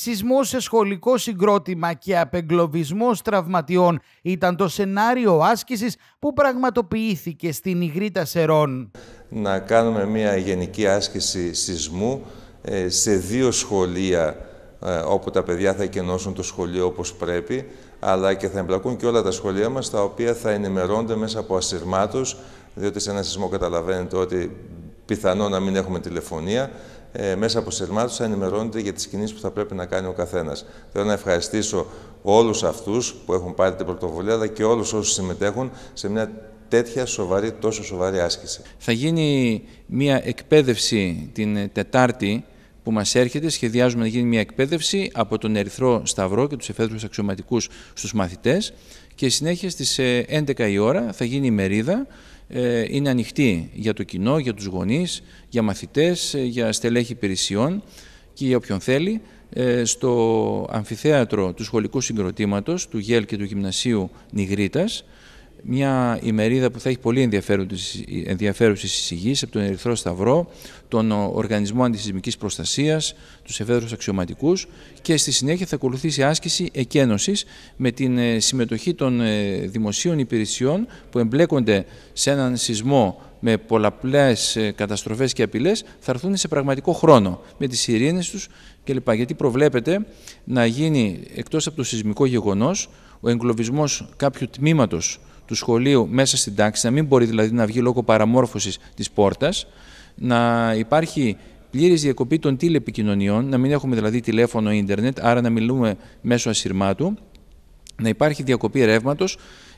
Σεισμός σε σχολικό συγκρότημα και απεγκλωβισμός τραυματιών ήταν το σενάριο άσκησης που πραγματοποιήθηκε στην Ιγρήτα Σερών. Να κάνουμε μια γενική άσκηση σεισμού ε, σε δύο σχολεία ε, όπου τα παιδιά θα εκενώσουν το σχολείο όπως πρέπει αλλά και θα εμπλακούν και όλα τα σχολεία μας τα οποία θα ενημερώνονται μέσα από ασυρμάτους διότι σε ένα σεισμό καταλαβαίνετε ότι πιθανό να μην έχουμε τηλεφωνία, ε, μέσα από σερμάτους θα ενημερώνεται για τις κινήσεις που θα πρέπει να κάνει ο καθένας. Θέλω να ευχαριστήσω όλους αυτούς που έχουν πάρει την πρωτοβουλία, αλλά και όλους όσους συμμετέχουν σε μια τέτοια σοβαρή, τόσο σοβαρή άσκηση. Θα γίνει μια εκπαίδευση την Τετάρτη, που μας έρχεται, σχεδιάζουμε να γίνει μια εκπαίδευση από τον Ερυθρό Σταυρό και τους εφέδρους αξιωματικούς στους μαθητές. Και συνέχεια στις 11 ε, η ώρα θα γίνει η μερίδα. Ε, είναι ανοιχτή για το κοινό, για τους γονείς, για μαθητές, ε, για στελέχη υπηρεσιών και για όποιον θέλει στο αμφιθέατρο του σχολικού συγκροτήματος του ΓΕΛ και του Γυμνασίου Νιγρίτας μια ημερίδα που θα έχει πολύ ενδιαφέρουσες εισηγήσεις από τον Ερυθρό Σταυρό, τον Οργανισμό Αντισυσμικής Προστασίας, τους Ευαίδρους αξιωματικούς και στη συνέχεια θα ακολουθήσει άσκηση εκένωσης με την ε, συμμετοχή των ε, δημοσίων υπηρεσιών που εμπλέκονται σε έναν σεισμό με πολλαπλές ε, καταστροφές και απειλές θα έρθουν σε πραγματικό χρόνο με τις ειρήνες τους κλπ. Γιατί προβλέπεται να γίνει εκτός από το σεισμικό γεγονός ο εγκλωβισμός κάποιου τμήματος του σχολείου μέσα στην τάξη, να μην μπορεί δηλαδή να βγει λόγω παραμόρφωσης της πόρτας, να υπάρχει πλήρης διακοπή των τηλεπικοινωνιών, να μην έχουμε δηλαδή τηλέφωνο ή ίντερνετ, άρα να μιλούμε μέσω ασυρμάτου, να υπάρχει διακοπή ρεύματος,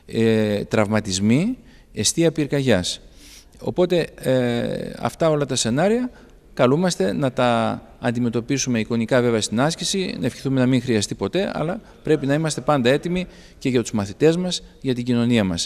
ε, τραυματισμοί, αιστεία πυρκαγιάς. Οπότε ε, αυτά όλα τα σενάρια καλούμαστε να τα αντιμετωπίσουμε εικονικά βέβαια στην άσκηση, να ευχηθούμε να μην χρειαστεί ποτέ, αλλά πρέπει να είμαστε πάντα έτοιμοι και για τους μαθητές μας, για την κοινωνία μας.